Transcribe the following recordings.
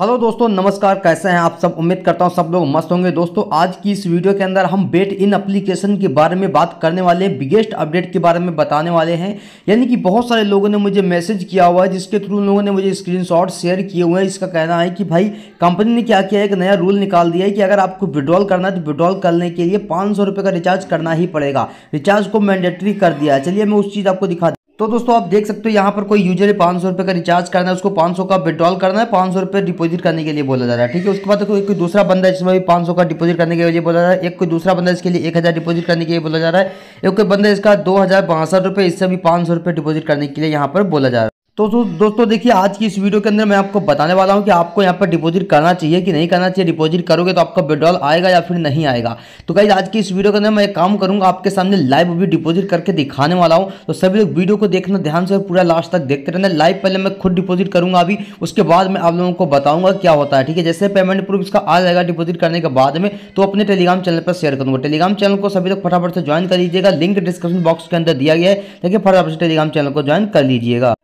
hello दोस्तों नमस्कार कैसे हैं आप सब उम्मीद करता हूं सब लोग मस्त होंगे दोस्तों आज की इस वीडियो के अंदर हम बेट इन एप्लीकेशन के बारे में बात करने वाले हैं बिगेस्ट अपडेट के बारे में बताने वाले हैं यानी कि बहुत सारे लोगों ने मुझे मैसेज किया हुआ है जिसके थ्रू लोगों ने मुझे स्क्रीनशॉट शेयर किए हुए हैं इसका कहना है कि भाई कंपनी ने क्या किया एक नया रूल निकाल दिया है कि अगर आपको विड्रॉल करना है तो विड्रॉल करने के लिए पाँच का रिचार्ज करना ही पड़ेगा रिचार्ज को मैंडेटरी कर दिया चलिए मैं उस चीज़ आपको दिखा तो दोस्तों आप देख सकते हो यहाँ पर कोई यूजर है पाँच सौ का रिचार्ज करना है उसको पाँच सौ का विड्रॉल करना है पाँच सौ रुपये डिपोजिट करने के लिए बोला जा रहा है ठीक है उसके बाद कोई कोई दूसरा बंदा इसमें भी पाँच सौ का डिपोजिट करने के लिए बोला जा रहा है एक कोई दूसरा बंदा इसके लिए एक हज़ार डिपोजिट करने के लिए बोला जा रहा है एक कोई बंदा इसका दो हज़ार बासठ रुपये इससे भी पाँच सौ रुपये डिपोजिट करने के लिए यहाँ पर बोला जा रहा है तो दोस्तों देखिए आज की इस वीडियो के अंदर मैं आपको बताने वाला हूं कि आपको यहां पर डिपॉजिट करना चाहिए कि नहीं करना चाहिए डिपॉजिट करोगे तो आपका विड्रॉल आएगा या फिर नहीं आएगा तो कहीं आज की इस वीडियो के अंदर मैं एक काम करूंगा आपके सामने लाइव भी डिपॉजिट करके दिखाने वाला हूं तो सभी लोग वीडियो को देखना ध्यान से पूरा लास्ट तक देखते रहना लाइव पहले मैं खुद डिपोजिट करूंगा अभी उसके बाद मैं आप लोगों को बताऊंगा क्या होता है ठीक है जैसे पेमेंट प्रूफ इसका आ जाएगा डिपोजिट करने के बाद में तो अपने टेलीग्राम चैनल पर शेयर करूंगा टेलीग्राम चैनल को सभी लोग फटाफट से ज्वाइन कर लीजिएगा लिंक डिस्क्रिप्शन बॉक्स के अंदर दिया गया है देखिए फटाफट से टेलीग्राम चैनल को ज्वाइन कर लीजिएगा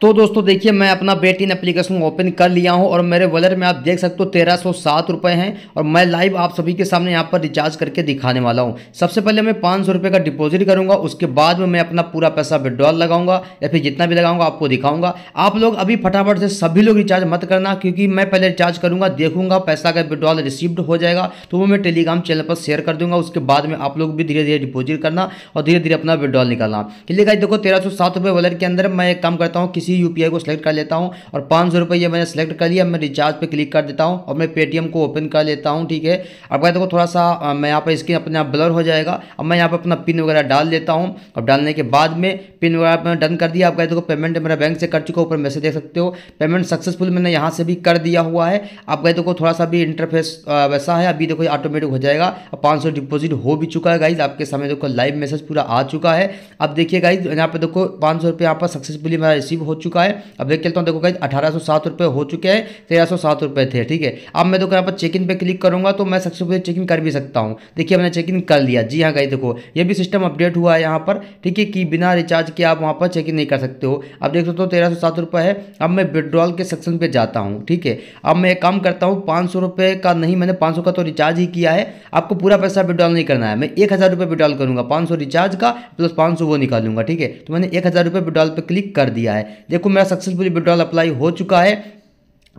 तो दोस्तों देखिए मैं अपना बेट इन एप्लीकेशन ओपन कर लिया हूं और मेरे वॉलेट में आप देख सकते हो तेरह सौ सात रुपये हैं और मैं लाइव आप सभी के सामने यहां पर रिचार्ज करके दिखाने वाला हूं सबसे पहले मैं पाँच सौ रुपये का डिपॉजिट करूंगा उसके बाद में मैं अपना पूरा पैसा विड्रॉल लगाऊंगा या फिर जितना भी लगाऊंगा आपको दिखाऊंगा आप लोग अभी फटाफट से सभी लोग रिचार्ज मत करना क्योंकि मैं पहले रिचार्ज करूँगा देखूंगा पैसा का विड्रॉल रिसीव्ड हो जाएगा तो वो मैं टेलीग्राम चैनल पर शेयर कर दूंगा उसके बाद में आप लोग भी धीरे धीरे डिपोजिट करना और धीरे धीरे अपना विड्रॉल निकालना चलिए देखो तेरह सौ सात रुपये वॉलेट के अंदर मैं एक काम करता हूँ इसी यू को सिलेक्ट कर लेता हूँ और पाँच सौ रुपये मैंने सेलेक्ट कर लिया मैं रिचार्ज पर क्लिक कर देता हूँ और मैं पेटीएम को ओपन कर लेता हूँ ठीक है अब कहते देखो थोड़ा सा मैं यहाँ पर स्क्रीन अपने आप ब्लर हो जाएगा अब मैं यहाँ पर अपना पिन वगैरह डाल देता हूँ अब डालने के बाद में पिन वगैरह मैंने डन कर दिया आप कहते देखो पेमेंट मेरा बैंक से कर चुका ऊपर मैसेज देख सकते हो पेमेंट सक्सेसफुल मैंने यहाँ से भी कर दिया हुआ है आप कहते देखो थोड़ा सा भी इंटरफेस वैसा है अभी देखो ऑटोमेटिक हो जाएगा अब पाँच सौ डिपॉजिट हो भी चुका है गाइज आपके सामने देखो लाइव मैसेज पूरा आ चुका है अब देखिए गाइज यहाँ पर देखो पाँच सौ रुपये यहाँ पर सक्सेसफुली मेरा रिसीव हो चुका है अब देख चलता हूँ देखो गाइज अठारह सौ हो चुके हैं तेरह सौ थे ठीक है अब मैं देखो यहाँ पर चेक इन पर क्लिक करूँगा तो मैं सक्सेसफुल चेक इन कर भी सकता हूँ देखिए मैंने चेक इन कर लिया जी हाँ गाइज देखो ये भी सिस्टम अपडेट हुआ है यहाँ पर ठीक है कि बिना रिचार्ज के आप वहाँ पर चेक इन नहीं कर सकते हो अब देख सकते हो तेरह सौ है अब मैं विड्रॉल के सेक्शन पर जाता हूँ ठीक है अब मैं एक काम करता हूँ पाँच सौ का नहीं मैंने पाँच का तो रिचार्ज ही किया है आपको पूरा पैसा विड्रॉल नहीं करना है मैं एक हज़ार रुपये विड्रॉल करूँगा पाँच रिचार्ज का प्लस पाँच वो निकालूंगा ठीक है तो मैंने एक हज़ार रुपये विड्रॉल पर क्लिक कर दिया है देखो मेरा सक्सेसफुली विड्रॉल अप्लाई हो चुका है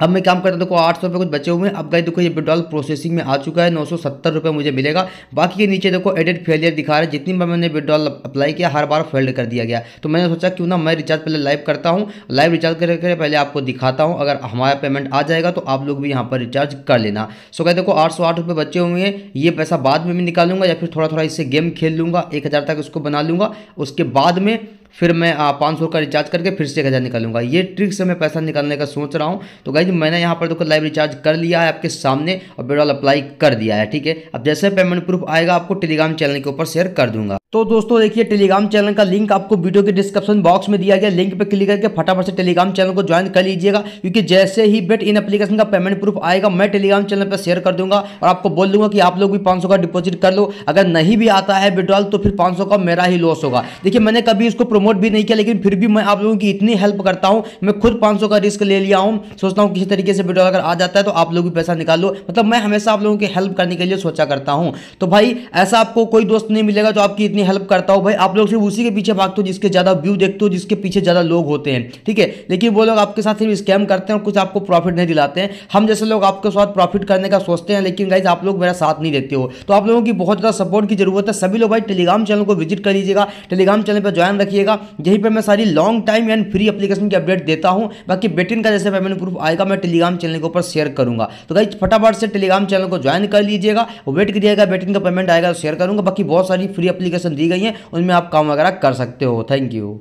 अब मैं काम करता देखो आठ सौ रुपये कुछ बचे हुए हैं अब गए देखो ये विड्रॉल प्रोसेसिंग में आ चुका है नौ सौ सत्तर रुपये मुझे मिलेगा बाकी के नीचे देखो एडिट फेलियर दिखा रहा है जितनी बार मैंने विड्रॉल अप्लाई किया हर बार फेल्ड कर दिया गया तो मैंने सोचा क्यों ना मैं रिचार्ज पहले लाइव करता हूँ लाइव रिचार्ज करके पहले आपको दिखाता हूँ अगर हमारा पेमेंट आ जाएगा तो आप लोग भी यहाँ पर रिचार्ज कर लेना सो गए देखो आठ सौ आठ रुपये बचे हुए हैं ये पैसा बाद में भी निकालूंगा या फिर थोड़ा थोड़ा इससे गेम खेल लूँगा एक हज़ार तक उसको बना लूँगा उसके बाद में फिर मैं पाँच सौ का रिचार्ज करके फिर से एक हज़ार निकालूंगा ये ट्रिक से मैं पैसा निकालने का सोच रहा हूँ तो गाइज मैंने यहाँ पर देखो लाइव रिचार्ज कर लिया है आपके सामने और बेडॉल अप्लाई कर दिया है ठीक है अब जैसे पेमेंट प्रूफ आएगा आपको टेलीग्राम चैनल के ऊपर शेयर कर दूंगा तो दोस्तों देखिए टेलीग्राम चैनल का लिंक आपको वीडियो के डिस्क्रिप्शन बॉक्स में दिया गया लिंक पर क्लिक करके फटाफट से टेलीग्राम चैनल को ज्वाइन कर लीजिएगा क्योंकि जैसे ही बेट इन एप्लीकेशन का पेमेंट प्रूफ आएगा मैं टेलीग्राम चैनल पर शेयर कर दूंगा और आपको बोल दूंगा कि आप लोग भी पाँच का डिपोजिट कर लो अगर नहीं भी आता है विड्रॉल तो फिर पाँच का मेरा ही लॉस होगा देखिए मैंने कभी इसको प्रमोट भी नहीं किया लेकिन फिर भी मैं आप लोगों की इतनी हेल्प करता हूँ मैं खुद पाँच का रिस्क ले लिया हूँ सोचता हूँ किसी तरीके से वीडियो अगर आ जाता है तो आप लोग भी पैसा निकाल लो मतलब मैं हमेशा आप लोगों की हेल्प करने के लिए सोचा करता हूँ तो भाई ऐसा आपको कोई दोस्त नहीं मिलेगा जो आपकी इतनी हेल्प करता हो भाई आप लोग सिर्फ उसी के पीछे भागते हो जिसके ज़्यादा व्यू देखते हो जिसके पीछे ज़्यादा लोग होते हैं ठीक है लेकिन वो लोग आपके साथ सिर्फ स्कैम करते हैं और कुछ आपको प्रॉफिट नहीं दिलाते हैं हम जैसे लोग आपके साथ प्रॉफिट करने का सोचते हैं लेकिन गाइज आप लोग मेरा साथ नहीं देते हो तो आप लोगों की बहुत ज़्यादा सपोर्ट की जरूरत है सभी लोग भाई टेलीग्राम चैनल को विजिट कर लीजिएगा टेलीग्राम चैनल पर ज्वाइन रखिएगा रखिएगा यहीं पर मैं सारी long time and free application की अपडेट देता हूँ बाकी बेटिन का जैसे पेमेंट प्रूफ आएगा मैं टेलीग्राम चैनल के ऊपर शेयर करूंगा तो गाइज फटाफट से टेलीग्राम चैनल को ज्वाइन कर लीजिएगा वेट करिएगा बेटिन का पेमेंट आएगा तो शेयर करूंगा बाकी बहुत सारी फ्री अपलीकेशन दी गई है उनमें आप काम वगैरह कर सकते हो थैंक यू